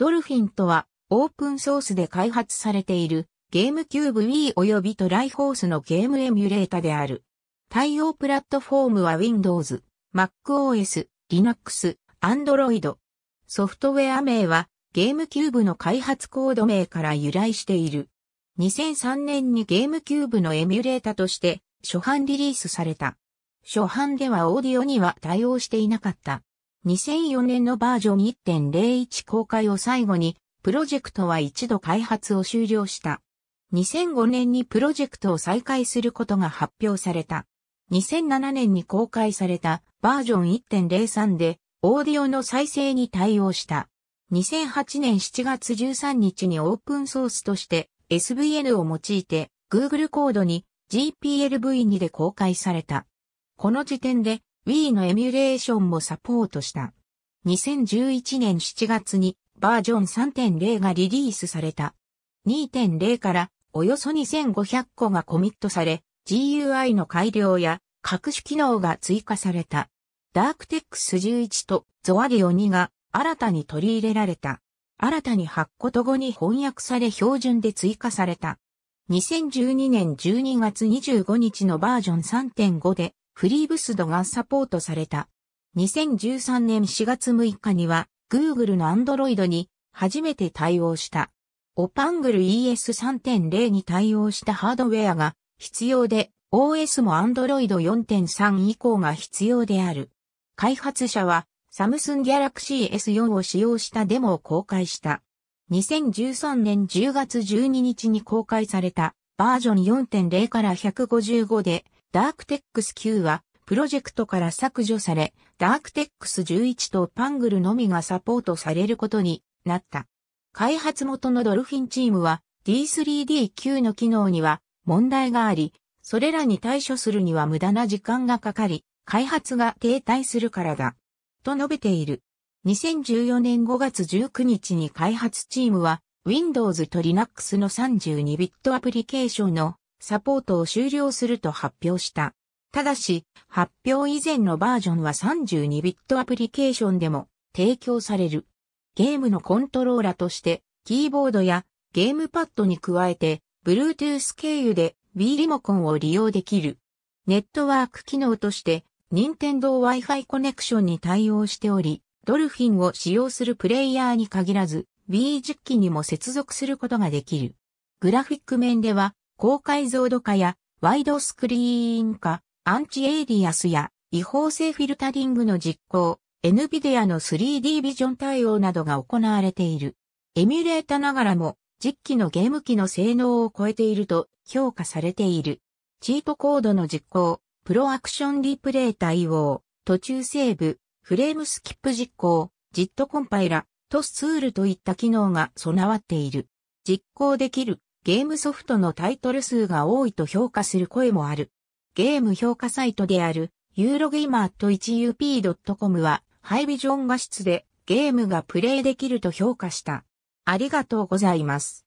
ドルフィンとは、オープンソースで開発されている、ゲームキューブ Wii 及びトライホースのゲームエミュレータである。対応プラットフォームは Windows、MacOS、Linux、Android。ソフトウェア名は、ゲームキューブの開発コード名から由来している。2003年にゲームキューブのエミュレータとして初版リリースされた。初版ではオーディオには対応していなかった。2004年のバージョン1.01公開を最後に、プロジェクトは一度開発を終了した。2005年にプロジェクトを再開することが発表された。2007年に公開されたバージョン1.03で、オーディオの再生に対応した。2008年7月13日にオープンソースとして SVN を用いて Google コードに GPLV2 で公開された。この時点で Wii のエミュレーションもサポートした。2011年7月にバージョン3.0がリリースされた。2.0からおよそ2500個がコミットされ、GUI の改良や各種機能が追加された。ダークテックス11とゾアリオ2が新たに取り入れられた。新たに8個と後に翻訳され標準で追加された。2012年12月25日のバージョン3.5でフリーブスドがサポートされた。2013年4月6日には Google の Android に初めて対応した。オパングル ES3.0 に対応したハードウェアが必要で OS も Android 4.3以降が必要である。開発者はサムスンギャラクシー S4 を使用したデモを公開した。2013年10月12日に公開されたバージョン4.0から155でダークテックス9は、プロジェクトから削除され、ダークテックス11とパングルのみがサポートされることになった。開発元のドルフィンチームは、D3D9 の機能には問題があり、それらに対処するには無駄な時間がかかり、開発が停滞するからだ。と述べている。2014年5月19日に開発チームは、Windows と Linux の32ビットアプリケーションのサポートを終了すると発表した。ただし、発表以前のバージョンは32ビットアプリケーションでも提供される。ゲームのコントローラとして、キーボードやゲームパッドに加えて、Bluetooth 経由で Wii リモコンを利用できる。ネットワーク機能として、任天堂 Wi-Fi コネクションに対応しており、ドルフィンを使用するプレイヤーに限らず、Wii 実機にも接続することができる。グラフィック面では、高解像度化やワイドスクリーン化、アンチエイリアスや違法性フィルタリングの実行、NVIDIA の 3D ビジョン対応などが行われている。エミュレータながらも実機のゲーム機の性能を超えていると評価されている。チートコードの実行、プロアクションリプレイ対応、途中セーブ、フレームスキップ実行、ジットコンパイラ、トスツールといった機能が備わっている。実行できるゲームソフトのタイトル数が多いと評価する声もある。ゲーム評価サイトである、ユーロゲイマート 1up.com は、ハイビジョン画質でゲームがプレイできると評価した。ありがとうございます。